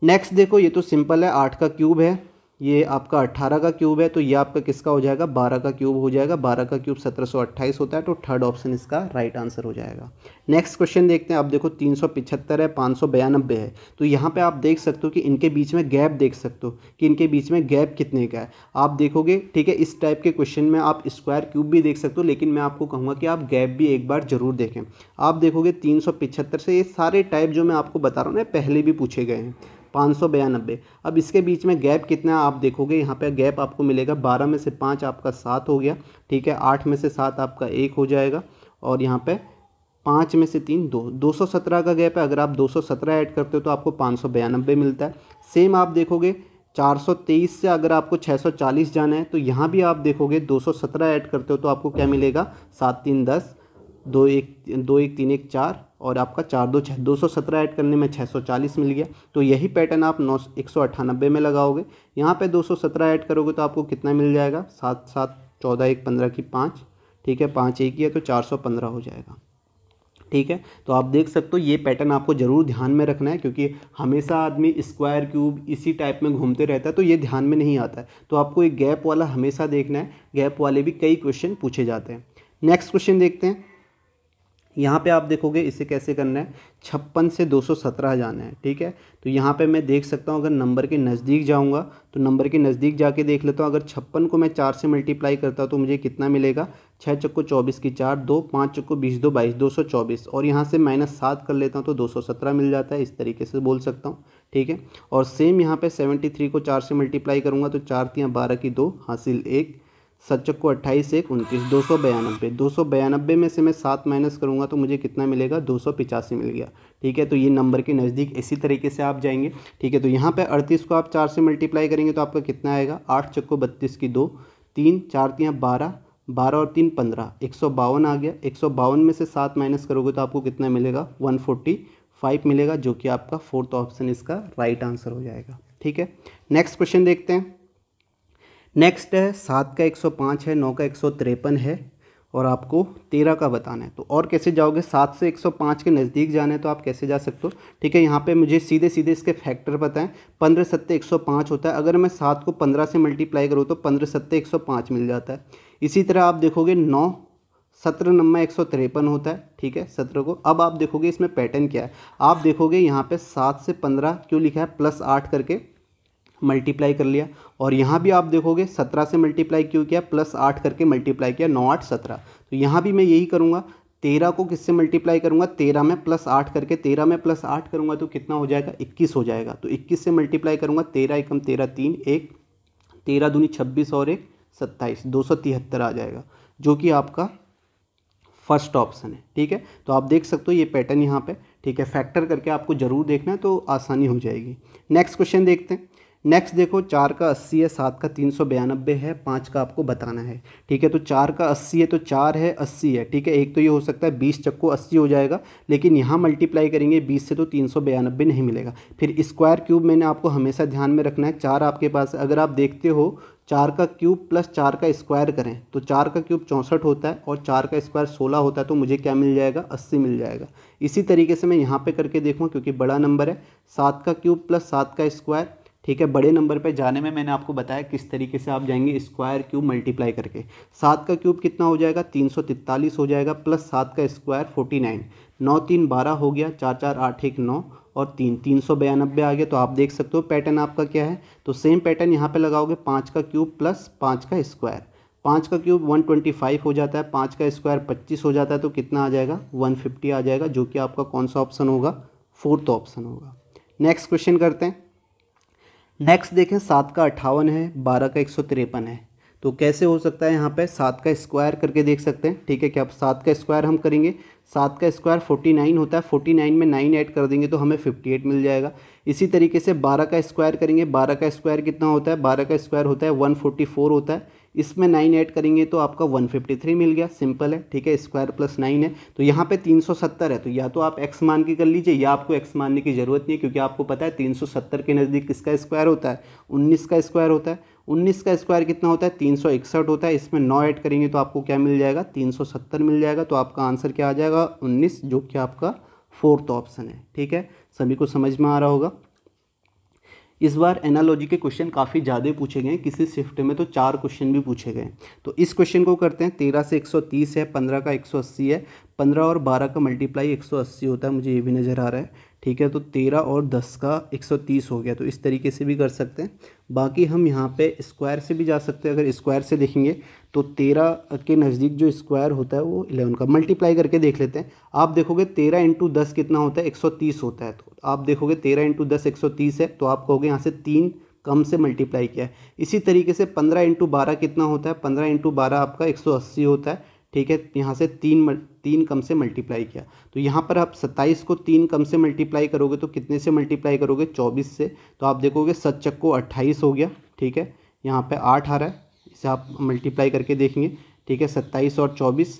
नेक्स्ट देखो ये तो सिंपल है आठ का क्यूब है ये आपका 18 का क्यूब है तो ये आपका किसका हो जाएगा 12 का क्यूब हो जाएगा 12 का क्यूब 1728 होता है तो थर्ड ऑप्शन इसका राइट आंसर हो जाएगा नेक्स्ट क्वेश्चन देखते हैं आप देखो तीन सौ पिछहत्तर है पाँच है तो यहाँ पे आप देख सकते हो कि इनके बीच में गैप देख सकते हो कि इनके बीच में गैप कितने का है आप देखोगे ठीक है इस टाइप के क्वेश्चन में आप स्क्वायर क्यूब भी देख सकते हो लेकिन मैं आपको कहूँगा कि आप गैप भी एक बार ज़रूर देखें आप देखोगे तीन से ये सारे टाइप जो मैं आपको बता रहा हूँ ना पहले भी पूछे गए हैं पाँच सौ बयानबे अब इसके बीच में गैप कितना आप देखोगे यहाँ पे गैप आपको मिलेगा बारह में से पाँच आपका सात हो गया ठीक है आठ में से सात आपका एक हो जाएगा और यहाँ पे पाँच में से तीन दो दो सौ सत्रह का गैप है अगर आप दो सौ सत्रह ऐड करते हो तो आपको पाँच सौ बयानबे मिलता है सेम आप देखोगे चार सौ तेईस से अगर आपको छः सौ चालीस जाना है तो यहाँ भी आप देखोगे दो सौ सत्रह ऐड करते हो तो आपको क्या मिलेगा सात तीन दस दो एक दो एक तीन एक चार और आपका चार दो छः दो सौ सत्रह ऐड करने में छः सौ चालीस मिल गया तो यही पैटर्न आप नौ एक सौ अट्ठानबे में लगाओगे यहाँ पे दो सौ सत्रह ऐड करोगे तो आपको कितना मिल जाएगा सात सात चौदह एक पंद्रह की पाँच ठीक है पाँच एक ही है तो चार सौ पंद्रह हो जाएगा ठीक है तो आप देख सकते हो ये पैटर्न आपको ज़रूर ध्यान में रखना है क्योंकि हमेशा आदमी स्क्वायर क्यूब इसी टाइप में घूमते रहता है तो ये ध्यान में नहीं आता है तो आपको एक गैप वाला हमेशा देखना है गैप वाले भी कई क्वेश्चन पूछे जाते हैं नेक्स्ट क्वेश्चन देखते हैं यहाँ पे आप देखोगे इसे कैसे करना है छप्पन से दो सौ सत्रह जाना है ठीक है तो यहाँ पे मैं देख सकता हूँ अगर नंबर के नज़दीक जाऊँगा तो नंबर के नज़दीक जाके देख लेता हूँ अगर छप्पन को मैं चार से मल्टीप्लाई करता हूँ तो मुझे कितना मिलेगा छः चक्को चौबीस की चार दो पाँच चक्को बीस दो बाईस दो सौ चौबीस और यहाँ से माइनस सात कर लेता हूँ तो दो सौ सत्रह मिल जाता है इस तरीके से बोल सकता हूँ ठीक है और सेम यहाँ पर सेवेंटी थ्री को चार से मल्टीप्लाई करूँगा तो चार तियाँ बारह की दो हासिल एक सचक को अट्ठाईस एक उनतीस दो सौ बयानबे दो सौ बयानबे में से मैं सात माइनस करूँगा तो मुझे कितना मिलेगा दो सौ पिचासी मिल गया ठीक है तो ये नंबर के नज़दीक इसी तरीके से आप जाएंगे ठीक है तो यहाँ पे अड़तीस को आप चार से मल्टीप्लाई करेंगे तो आपका कितना आएगा आठ चक्को बत्तीस की दो तीन चार तियाँ बारह बारह और तीन पंद्रह एक सौ बावन आ गया एक सौ बावन में से सात माइनस करोगे तो आपको कितना मिलेगा वन फोर्टी फाइव मिलेगा जो कि आपका फोर्थ ऑप्शन इसका राइट आंसर हो जाएगा ठीक है नेक्स्ट क्वेश्चन देखते हैं नेक्स्ट है सात का एक सौ पाँच है नौ का एक सौ तिरपन है और आपको तेरह का बताना है तो और कैसे जाओगे सात से एक सौ पाँच के नज़दीक जाना है तो आप कैसे जा सकते हो ठीक है यहाँ पे मुझे सीधे सीधे इसके फैक्टर बताएं पंद्रह सत्ते एक सौ पाँच होता है अगर मैं सात को पंद्रह से मल्टीप्लाई करूँ तो पंद्रह सत्ते एक सौ पाँच मिल जाता है इसी तरह आप देखोगे नौ सत्रह नंबर एक सौ तिरपन होता है ठीक है सत्रह को अब आप देखोगे इसमें पैटर्न क्या है आप देखोगे यहाँ पे सात से पंद्रह क्यों लिखा है प्लस आठ करके मल्टीप्लाई कर लिया और यहाँ भी आप देखोगे सत्रह से मल्टीप्लाई क्यों किया प्लस आठ करके मल्टीप्लाई किया नौ आठ सत्रह तो यहाँ भी मैं यही करूँगा तेरह को किससे मल्टीप्लाई करूँगा तेरह में प्लस आठ करके तेरह में प्लस आठ करूँगा तो कितना हो जाएगा इक्कीस हो जाएगा तो इक्कीस से मल्टीप्लाई करूँगा तेरह एकम तेरह तीन एक तेरह दूनी छब्बीस और एक सत्ताईस दो सौ तिहत्तर आ जाएगा जो कि आपका फर्स्ट ऑप्शन है ठीक है तो आप देख सकते हो ये पैटर्न यहाँ पे ठीक है फैक्टर करके आपको ज़रूर देखना है तो आसानी हो जाएगी नेक्स्ट क्वेश्चन देखते हैं नेक्स्ट देखो चार का अस्सी है सात का तीन सौ बयानबे है पाँच का आपको बताना है ठीक है तो चार का अस्सी है तो चार है अस्सी है ठीक है एक तो ये हो सकता है बीस चक्को अस्सी हो जाएगा लेकिन यहाँ मल्टीप्लाई करेंगे बीस से तो तीन सौ बयानबे नहीं मिलेगा फिर स्क्वायर क्यूब मैंने आपको हमेशा ध्यान में रखना है चार आपके पास अगर आप देखते हो चार का क्यूब प्लस चार का स्क्वायर करें तो चार का क्यूब चौंसठ होता है और चार का स्क्वायर सोलह होता है तो मुझे क्या मिल जाएगा अस्सी मिल जाएगा इसी तरीके से मैं यहाँ पे करके देखूँ क्योंकि बड़ा नंबर है सात का क्यूब प्लस सात का स्क्वायर ठीक है बड़े नंबर पे जाने में मैंने आपको बताया किस तरीके से आप जाएंगे स्क्वायर क्यूब मल्टीप्लाई करके सात का क्यूब कितना हो जाएगा तीन सौ तैतालीस हो जाएगा प्लस सात का स्क्वायर फोर्टी नाइन नौ तीन बारह हो गया चार चार आठ एक नौ और तीन तीन सौ बयानबे आ गया तो आप देख सकते हो पैटर्न आपका क्या है तो सेम पैटर्न यहाँ पर लगाओगे पाँच का क्यूब प्लस पाँच का स्क्वायर पाँच का क्यूब वन ट्वेंटी फाइव हो जाता है पाँच का स्क्वायर पच्चीस हो जाता है तो कितना आ जाएगा वन फिफ्टी आ जाएगा जो कि आपका कौन सा ऑप्शन होगा फोर्थ ऑप्शन होगा नेक्स्ट क्वेश्चन करते हैं नेक्स्ट देखें सात का अट्ठावन है बारह का एक सौ तिरपन है तो कैसे हो सकता है यहाँ पे सात का स्क्वायर करके देख सकते हैं ठीक है क्या सात का स्क्वायर हम करेंगे सात का स्क्वायर फोर्टी नाइन होता है फोर्टी नाइन में नाइन ऐड कर देंगे तो हमें फिफ्टी एट मिल जाएगा इसी तरीके से बारह का स्क्वायर करेंगे बारह का स्क्वायर कितना होता है बारह का स्क्वायर होता है वन फोर्टी फोर होता है इसमें नाइन ऐड करेंगे तो आपका वन फिफ्टी थ्री मिल गया सिंपल है ठीक है स्क्वायर प्लस नाइन है तो यहाँ पे तीन सौ सत्तर है तो या तो आप एक्स मान के कर लीजिए या आपको एक्स मानने की ज़रूरत नहीं है क्योंकि आपको पता है तीन सौ सत्तर के नज़दीक किसका स्क्वायर होता है उन्नीस का स्क्वायर होता है उन्नीस का स्क्वायर कितना होता है तीन सौ इकसठ होता है इसमें नौ ऐड करेंगे तो आपको क्या मिल जाएगा तीन सौ सत्तर मिल जाएगा तो आपका आंसर क्या आ जाएगा उन्नीस जो कि आपका फोर्थ ऑप्शन है ठीक है सभी को समझ में आ रहा होगा इस बार एनालॉजी के क्वेश्चन काफ़ी ज़्यादा पूछे गए किसी शिफ्ट में तो चार क्वेश्चन भी पूछे गए तो इस क्वेश्चन को करते हैं तेरह से एक सौ तीस है पंद्रह का एक सौ अस्सी है पंद्रह और बारह का मल्टीप्लाई एक सौ अस्सी होता है मुझे ये भी नज़र आ रहा है ठीक है तो तेरह और दस का एक सौ तीस हो गया तो इस तरीके से भी कर सकते हैं बाकी हम यहाँ पे स्क्वायर से भी जा सकते हैं अगर स्क्वायर से देखेंगे तो तेरह के नज़दीक जो स्क्वायर होता है वो इलेवन का मल्टीप्लाई करके देख लेते हैं आप देखोगे तेरह इंटू दस कितना होता है एक सौ तीस होता है तो आप देखोगे तेरह इंटू दस एक सौ तीस है तो आप कहोगे यहाँ से तीन कम से मल्टीप्लाई किया है इसी तरीके से पंद्रह इंटू बारह कितना होता है पंद्रह इंटू बारह आपका एक सौ अस्सी होता है ठीक है यहाँ से तीन तीन कम से मल्टीप्लाई किया तो यहाँ पर आप सत्ताईस को तीन कम से मल्टीप्लाई करोगे तो कितने से मल्टीप्लाई करोगे चौबीस से तो आप देखोगे सच्चक को अट्ठाईस हो गया ठीक है यहाँ पर आठ आ रहा है इसे आप मल्टीप्लाई करके देखेंगे ठीक है सत्ताईस और चौबीस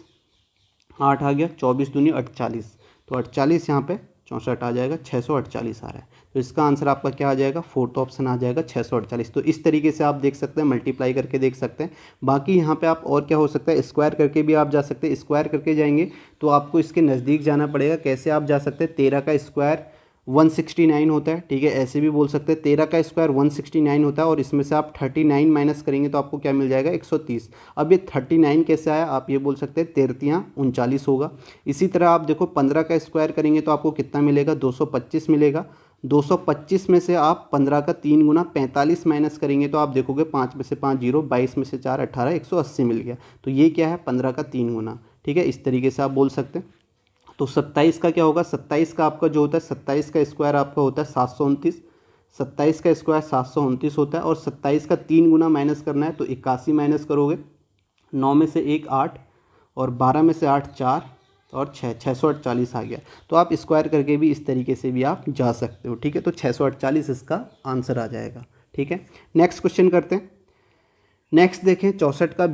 आठ आ गया चौबीस दूनी अड़चालीस तो अड़चालीस यहाँ पर चौंसठ आ जाएगा छः सौ अड़चालीस आ रहा है तो इसका आंसर आपका क्या आ जाएगा फोर्थ ऑप्शन आ जाएगा छः सौ अड़चालीस तो इस तरीके से आप देख सकते हैं मल्टीप्लाई करके देख सकते हैं बाकी यहाँ पे आप और क्या हो सकता है स्क्वायर करके भी आप जा सकते हैं स्क्वायर करके जाएंगे तो आपको इसके नज़दीक जाना पड़ेगा कैसे आप जा सकते हैं तेरह का स्क्वायर 169 होता है ठीक है ऐसे भी बोल सकते हैं तेरह का स्क्वायर 169 होता है और इसमें से आप 39 माइनस करेंगे तो आपको क्या मिल जाएगा 130 अब ये 39 कैसे आया आप ये बोल सकते हैं तेरतियाँ उनचालीस होगा इसी तरह आप देखो 15 का स्क्वायर करेंगे तो आपको कितना मिलेगा 225 मिलेगा 225 में से आप 15 का तीन गुना पैंतालीस माइनस करेंगे तो आप देखोगे पाँच में से पाँच जीरो बाईस में से चार अट्ठारह एक मिल गया तो ये क्या है पंद्रह का तीन गुना ठीक है इस तरीके से आप बोल सकते हैं तो सत्ताईस का क्या होगा सत्ताईस का आपका जो होता है सत्ताईस का स्क्वायर आपका होता है सात सौ उनतीस सत्ताईस का स्क्वायर सात सौ उनतीस होता है और सत्ताईस का तीन गुना माइनस करना है तो इक्यासी माइनस करोगे नौ में से एक आठ और बारह में से आठ चार और छः छः सौ अड़तालीस आ गया तो आप स्क्वायर करके भी इस तरीके से भी आप जा सकते हो ठीक है तो छः सौ अड़तालीस इसका आंसर आ जाएगा ठीक है नेक्स्ट क्वेश्चन करते हैं नेक्स्ट देखें चौंसठ का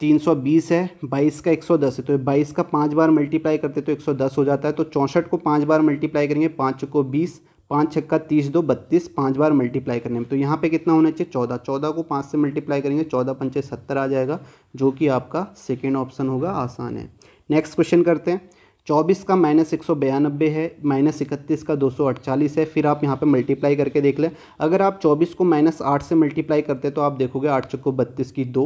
तीन सौ बीस है बाईस का एक सौ दस है तो बाईस का पाँच बार मल्टीप्लाई करते तो एक सौ दस हो जाता है तो चौंसठ को पाँच बार मल्टीप्लाई करेंगे पाँच को बीस पाँच छक्का तीस दो बत्तीस पाँच बार मल्टीप्लाई करने में तो यहाँ पे कितना होना चाहिए चौदह चौदह को पाँच से मल्टीप्लाई करेंगे चौदह पंचे सत्तर आ जाएगा जो कि आपका सेकेंड ऑप्शन होगा आसान है नेक्स्ट क्वेश्चन करते हैं चौबीस का माइनस एक सौ बयानबे है माइनस इकतीस का दो सौ अड़चालीस है फिर आप यहाँ पे मल्टीप्लाई करके देख लें अगर आप चौबीस को माइनस आठ से मल्टीप्लाई करते तो आप देखोगे आठ चक्को बत्तीस की दो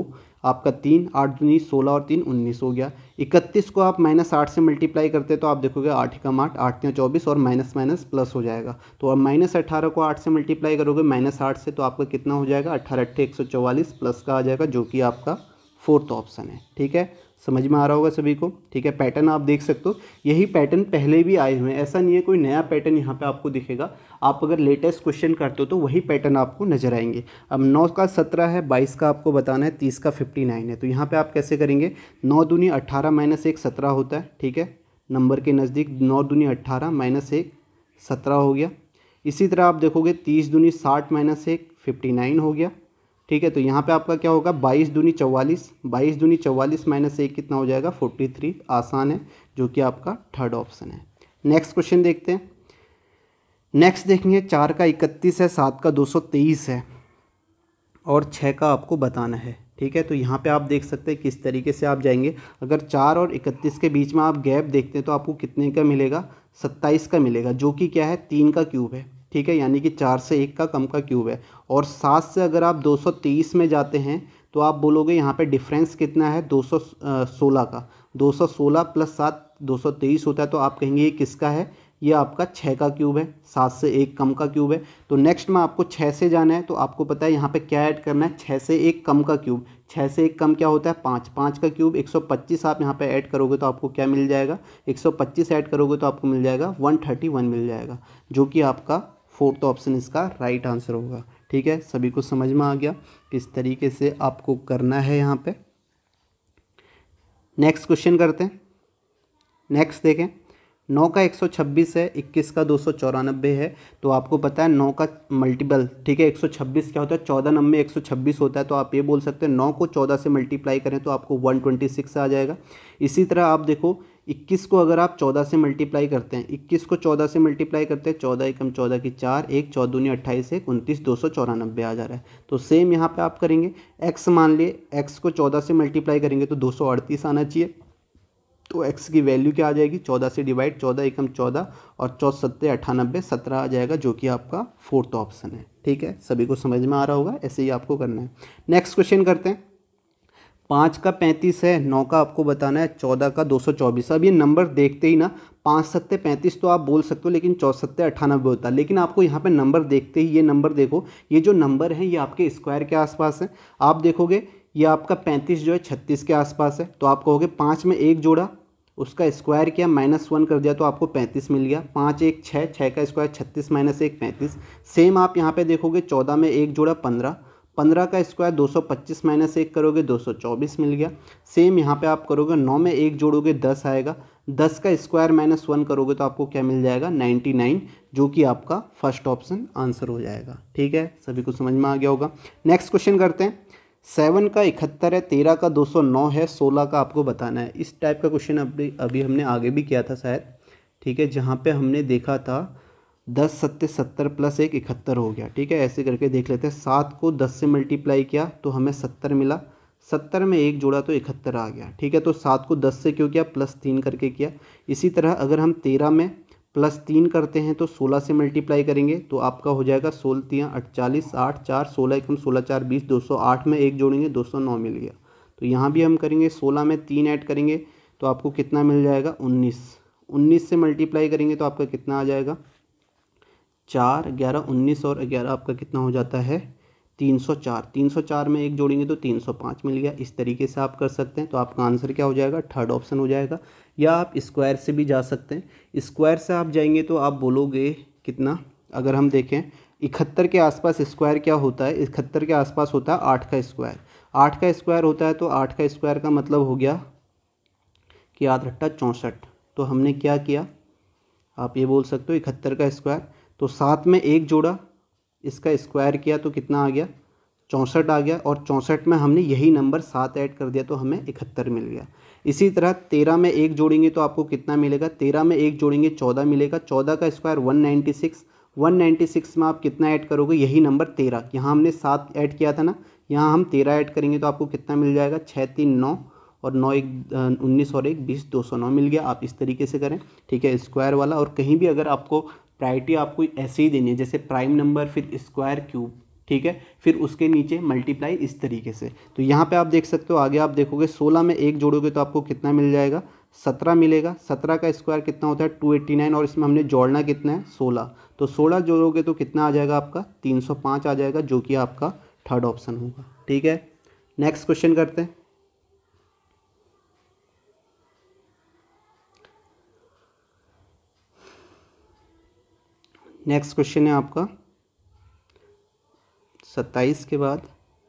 आपका तीन आठ उन्नीस सोलह और तीन उन्नीस हो गया इकतीस को आप माइनस आठ से मल्टीप्लाई करते तो आप देखोगे आठ कम आठ आठ या चौबीस और माइनस माइनस प्लस हो जाएगा तो अब माइनस अठारह को आठ से मल्टीप्लाई करोगे माइनस आठ से तो आपका कितना हो जाएगा अट्ठारह अट्ठे एक सौ चौवालीस प्लस का आ जाएगा जो कि आपका फोर्थ ऑप्शन है ठीक है समझ में आ रहा होगा सभी को ठीक है पैटर्न आप देख सकते हो यही पैटर्न पहले भी आए हुए हैं ऐसा नहीं है कोई नया पैटर्न यहाँ पे आपको दिखेगा आप अगर लेटेस्ट क्वेश्चन करते हो तो वही पैटर्न आपको नजर आएंगे अब नौ का सत्रह है बाईस का आपको बताना है तीस का फिफ्टी नाइन है तो यहाँ पर आप कैसे करेंगे नौ दूनी अट्ठारह माइनस एक सत्रह होता है ठीक है नंबर के नज़दीक नौ दुनी अट्ठारह माइनस एक सत्रह हो गया इसी तरह आप देखोगे तीस दूनी साठ माइनस एक फिफ्टी नाइन हो गया ठीक है तो यहाँ पे आपका क्या होगा बाईस दूनी चौवालीस बाईस दूनी चौवालीस माइनस एक कितना हो जाएगा फोर्टी थ्री आसान है जो कि आपका थर्ड ऑप्शन है नेक्स्ट क्वेश्चन देखते हैं नेक्स्ट देखेंगे चार का इकतीस है सात का दो सौ तेईस है और छः का आपको बताना है ठीक है तो यहाँ पे आप देख सकते हैं किस तरीके से आप जाएंगे अगर चार और इकतीस के बीच में आप गैप देखते हैं तो आपको कितने का मिलेगा सत्ताईस का मिलेगा जो कि क्या है तीन का क्यूब है ठीक है यानी कि चार से एक का कम का क्यूब है और सात से अगर आप 230 में जाते हैं तो आप बोलोगे यहाँ पे डिफरेंस कितना है 216 का 216 प्लस सात तेईस होता है तो आप कहेंगे ये किसका है ये आपका छः का क्यूब है सात से एक कम का क्यूब है तो नेक्स्ट में आपको छः से जाना है तो आपको पता है यहाँ पे क्या ऐड करना है छः से एक कम का क्यूब छः से एक कम क्या होता है पाँच पाँच का क्यूब एक सौ पच्चीस आप यहाँ पे ऐड करोगे तो आपको क्या मिल जाएगा एक सौ पच्चीस ऐड करोगे तो आपको मिल जाएगा वन थर्टी वन मिल जाएगा जो कि आपका फोर्थ ऑप्शन इसका राइट आंसर होगा ठीक है सभी को समझ में आ गया किस तरीके से आपको करना है यहाँ पे नेक्स्ट क्वेश्चन करते हैं नेक्स्ट देखें नौ का एक सौ छब्बीस है इक्कीस का दो सौ चौरानब्बे है तो आपको पता है नौ का मल्टीपल ठीक है एक सौ छब्बीस क्या होता है चौदह नब्बे एक सौ छब्बीस होता है तो आप ये बोल सकते हैं नौ को चौदह से मल्टीप्लाई करें तो आपको वन ट्वेंटी सिक्स आ जाएगा इसी तरह आप देखो इक्कीस को अगर आप चौदह से मल्टीप्लाई करते हैं इक्कीस को चौदह से मल्टीप्लाई करते हैं चौदह एकम चौदह की चार एक चौदूनी अट्ठाईस एक उनतीस दो सौ चौरानब्बे आ जा रहा है तो सेम यहाँ पे आप करेंगे एक्स मान लिए एक्स को चौदह से मल्टीप्लाई करेंगे तो दो सौ अड़तीस आना चाहिए तो एक्स की वैल्यू क्या आ जाएगी चौदह से डिवाइड चौदह एकम चौदह और चौदह सत्तर अट्ठानबे सत्रह आ जाएगा जो कि आपका फोर्थ ऑप्शन है ठीक है सभी को समझ में आ रहा होगा ऐसे ही आपको करना है नेक्स्ट क्वेश्चन करते हैं पाँच का पैंतीस है नौ का आपको बताना है चौदह का दो सौ चौबीस अब ये नंबर देखते ही ना पाँच सत्ते पैंतीस तो आप बोल सकते हो लेकिन चौसत्ते अठानबे होता है लेकिन आपको यहाँ पे नंबर देखते ही ये नंबर देखो ये जो नंबर है ये आपके स्क्वायर के आसपास है आप देखोगे ये आपका पैंतीस जो है छत्तीस के आसपास है तो आप कहोगे पाँच में एक जोड़ा उसका स्क्वायर किया माइनस वन कर दिया तो आपको पैंतीस मिल गया पाँच एक छः छः का स्क्वायर छत्तीस माइनस एक पैंतीस सेम आप यहाँ पे देखोगे चौदह में एक जोड़ा पंद्रह पंद्रह का स्क्वायर दो सौ पच्चीस माइनस एक करोगे दो सौ चौबीस मिल गया सेम यहाँ पे आप करोगे नौ में एक जोड़ोगे दस आएगा दस का स्क्वायर माइनस वन करोगे तो आपको क्या मिल जाएगा नाइन्टी नाइन जो कि आपका फर्स्ट ऑप्शन आंसर हो जाएगा ठीक है सभी को समझ में आ गया होगा नेक्स्ट क्वेश्चन करते हैं सेवन का इकहत्तर है तेरह का दो सौ नौ है सोलह का आपको बताना है इस टाइप का क्वेश्चन अभी अभी हमने आगे भी किया था शायद ठीक है जहाँ पे हमने देखा था दस सत्ते सत्तर प्लस एक इकहत्तर हो गया ठीक है ऐसे करके देख लेते हैं सात को दस से मल्टीप्लाई किया तो हमें सत्तर मिला सत्तर में एक जोड़ा तो इकहत्तर आ गया ठीक है तो सात को दस से क्यों किया प्लस तीन करके किया इसी तरह अगर हम तेरह में प्लस तीन करते हैं तो सोलह से मल्टीप्लाई करेंगे तो आपका हो जाएगा सोलह तीन अड़चालीस आठ चार सोलह एकम सोलह चार बीस दो सौ आठ में एक जोड़ेंगे दो सौ नौ मिल गया तो यहाँ भी हम करेंगे सोलह में तीन ऐड करेंगे तो आपको कितना मिल जाएगा उन्नीस उन्नीस से मल्टीप्लाई करेंगे तो आपका कितना आ जाएगा चार ग्यारह उन्नीस और ग्यारह आपका कितना हो जाता है तीन सौ चार तीन सौ चार में एक जोड़ेंगे तो तीन सौ पाँच मिल गया इस तरीके से आप कर सकते हैं तो आपका आंसर क्या हो जाएगा थर्ड ऑप्शन हो जाएगा या आप स्क्वायर से भी जा सकते हैं स्क्वायर से आप जाएंगे तो आप बोलोगे कितना अगर हम देखें इकहत्तर के आसपास स्क्वायर क्या होता है इकहत्तर के आसपास होता है आठ का स्क्वायर आठ का स्क्वायर होता है तो आठ का स्क्वायर का मतलब हो गया कि आठ अट्ठा चौंसठ तो हमने क्या किया आप ये बोल सकते हो इकहत्तर का स्क्वायर तो सात में एक जोड़ा इसका स्क्वायर किया तो कितना आ गया चौंसठ आ गया और चौंसठ में हमने यही नंबर सात ऐड कर दिया तो हमें इकहत्तर मिल गया इसी तरह तेरह में एक जोड़ेंगे तो आपको कितना मिलेगा तेरह में एक जोड़ेंगे चौदह मिलेगा चौदह का square one ninety six one ninety six में आप कितना ऐड करोगे यही नंबर तेरह यहाँ हमने सात ऐड किया था ना यहाँ हम तेरह ऐड करेंगे तो आपको कितना मिल जाएगा छः तीन नौ और नौ एक उन्नीस और एक बीस दो सौ नौ मिल गया आप इस तरीके से करें ठीक है स्क्वायर वाला और कहीं भी अगर आपको प्रायोरिटी आपको ऐसे ही देनी है जैसे प्राइम नंबर फिर स्क्वायर क्यूब ठीक है फिर उसके नीचे मल्टीप्लाई इस तरीके से तो यहाँ पे आप देख सकते हो आगे आप देखोगे सोलह में एक जोड़ोगे तो आपको कितना मिल जाएगा सत्रह मिलेगा सत्रह का स्क्वायर कितना होता है टू एट्टी नाइन और इसमें हमने जोड़ना कितना है सोलह तो सोलह जोड़ोगे तो कितना आ जाएगा आपका तीन सौ पाँच आ जाएगा जो कि आपका थर्ड ऑप्शन होगा ठीक है नेक्स्ट क्वेश्चन करते हैं नेक्स्ट क्वेश्चन है आपका सत्ताईस के बाद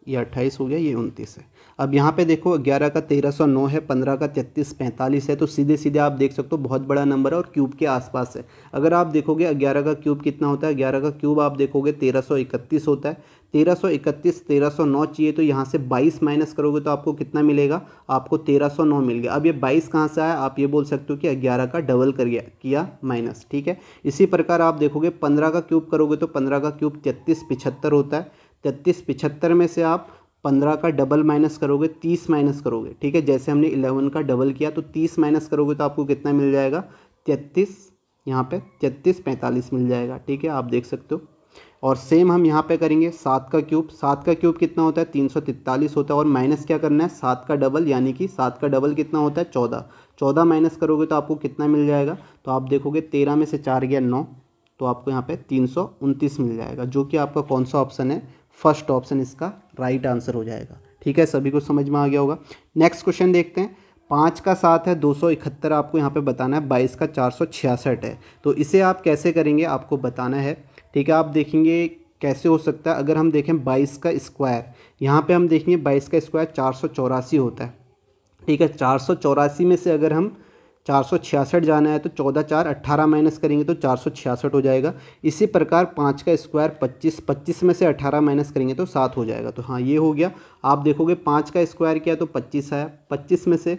ये अट्ठाईस हो गया ये उनतीस है अब यहाँ पे देखो ग्यारह का तेरह सौ नौ है पंद्रह का तैतीस पैंतालीस है तो सीधे सीधे आप देख सकते हो बहुत बड़ा नंबर है और क्यूब के आसपास है अगर आप देखोगे ग्यारह का क्यूब कितना होता है ग्यारह का क्यूब आप देखोगे तेरह सौ इकतीस होता है तेरह सौ इकतीस तेरह सौ नौ चाहिए तो यहाँ से बाईस माइनस करोगे तो आपको कितना मिलेगा आपको तेरह सौ नौ मिल गया अब ये बाईस कहाँ से आया आप ये बोल सकते हो कि ग्यारह का डबल कर गया किया माइनस ठीक है इसी प्रकार आप देखोगे पंद्रह का क्यूब करोगे तो पंद्रह का क्यूब तैतीस पिछहत्तर होता है इकतीस पिछहत्तर में से आप पंद्रह का डबल माइनस करोगे तीस माइनस करोगे ठीक है जैसे हमने इलेवन का डबल किया तो तीस माइनस करोगे तो आपको कितना मिल जाएगा तैतीस यहाँ पे तैतीस पैंतालीस मिल जाएगा ठीक है आप देख सकते हो और सेम हम यहाँ पे करेंगे सात का क्यूब सात का क्यूब कितना होता है तीन सौ तैतालीस होता है और माइनस क्या करना है सात का डबल यानी कि सात का डबल कितना होता है चौदह चौदह माइनस करोगे तो आपको कितना मिल जाएगा तो आप देखोगे तेरह में से चार गया नौ तो आपको यहाँ पे तीन सौ उनतीस मिल जाएगा जो कि आपका कौन सा ऑप्शन है फर्स्ट ऑप्शन इसका राइट right आंसर हो जाएगा ठीक है सभी को समझ में आ गया होगा नेक्स्ट क्वेश्चन देखते हैं पाँच का सात है दो सौ इकहत्तर आपको यहाँ पे बताना है बाईस का चार सौ छियासठ है तो इसे आप कैसे करेंगे आपको बताना है ठीक है आप देखेंगे कैसे हो सकता है अगर हम देखें बाईस का स्क्वायर यहाँ पे हम देखेंगे बाईस का स्क्वायर चार सौ चौरासी होता है ठीक है चार सौ चौरासी में से अगर हम चार सौ छियासठ जाना है तो चौदह चार अट्ठारह माइनस करेंगे तो चार सौ छियासठ हो जाएगा इसी प्रकार पाँच का स्क्वायर पच्चीस पच्चीस में से अट्ठारह माइनस करेंगे तो सात हो जाएगा तो हाँ ये हो गया आप देखोगे पाँच का स्क्वायर किया तो पच्चीस आया पच्चीस में से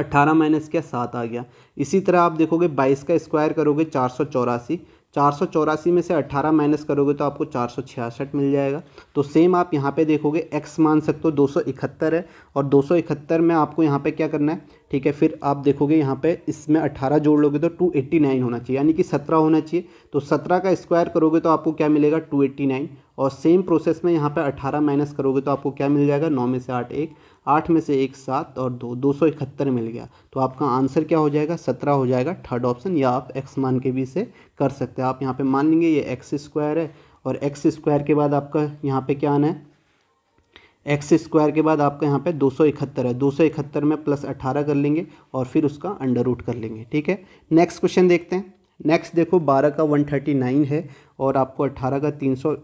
अट्ठारह माइनस किया सात आ गया इसी तरह आप देखोगे बाईस का स्क्वायर करोगे चार सौ चौरासी चार सौ चौरासी में से अट्ठारह माइनस करोगे तो आपको चार सौ छियासठ मिल जाएगा तो सेम आप यहाँ पे देखोगे एक्स मान सकते हो दो सौ इकहत्तर है और दो सौ इकहत्तर में आपको यहाँ पे क्या करना है ठीक है फिर आप देखोगे यहाँ पे इसमें 18 जोड़ लोगे तो 289 होना चाहिए यानी कि 17 होना चाहिए तो 17 का स्क्वायर करोगे तो आपको क्या मिलेगा 289 और सेम प्रोसेस में यहाँ पे 18 माइनस करोगे तो आपको क्या मिल जाएगा नौ में से आठ एक आठ में से एक सात और दो दो सौ इकहत्तर मिल गया तो आपका आंसर क्या हो जाएगा सत्रह हो जाएगा थर्ड ऑप्शन या आप एक्स मान के भी इसे कर सकते हैं आप यहाँ पर मान लेंगे ये एक्स स्क्वायर है और एक्स स्क्वायर के बाद आपका यहाँ पर क्या आना है एक्स स्क्वायर के बाद आपका यहाँ पे दो सौ इकहत्तर है दो सौ इकहत्तर में प्लस अट्ठारह कर लेंगे और फिर उसका अंडर रूट कर लेंगे ठीक है नेक्स्ट क्वेश्चन देखते हैं नेक्स्ट देखो बारह का वन थर्टी नाइन है और आपको अट्ठारह का तीन सौ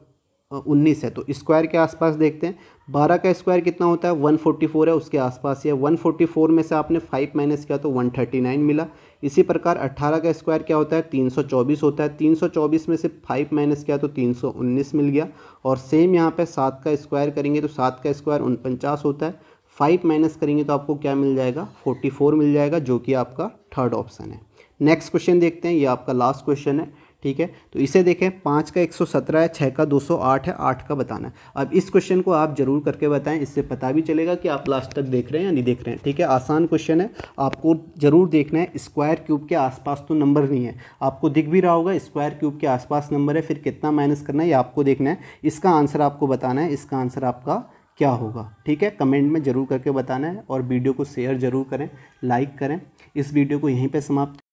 उन्नीस है तो स्क्वायर के आसपास देखते हैं बारह का स्क्वायर कितना होता है वन फोर्टी फोर है उसके आसपास ही है वन फोर्टी फोर में से आपने फाइव माइनस किया तो वन थर्टी नाइन मिला इसी प्रकार 18 का स्क्वायर क्या होता है 324 होता है 324 में से 5 माइनस किया तो 319 मिल गया और सेम यहाँ पे 7 का स्क्वायर करेंगे तो 7 का स्क्वायर उनपचास होता है 5 माइनस करेंगे तो आपको क्या मिल जाएगा 44 मिल जाएगा जो कि आपका थर्ड ऑप्शन है नेक्स्ट क्वेश्चन देखते हैं ये आपका लास्ट क्वेश्चन है ठीक है तो इसे देखें पाँच का एक सौ सत्रह है छः का दो सौ आठ है आठ का बताना अब इस क्वेश्चन को आप जरूर करके बताएं इससे पता भी चलेगा कि आप लास्ट तक देख रहे हैं या नहीं देख रहे हैं ठीक है आसान क्वेश्चन है आपको ज़रूर देखना है स्क्वायर क्यूब के आसपास तो नंबर नहीं है आपको दिख भी रहा होगा स्क्वायर क्यूब के आसपास नंबर है फिर कितना माइनस करना है ये आपको देखना है इसका आंसर आपको बताना है इसका आंसर आपका क्या होगा ठीक है कमेंट में ज़रूर करके बताना है और वीडियो को शेयर ज़रूर करें लाइक करें इस वीडियो को यहीं पर समाप्त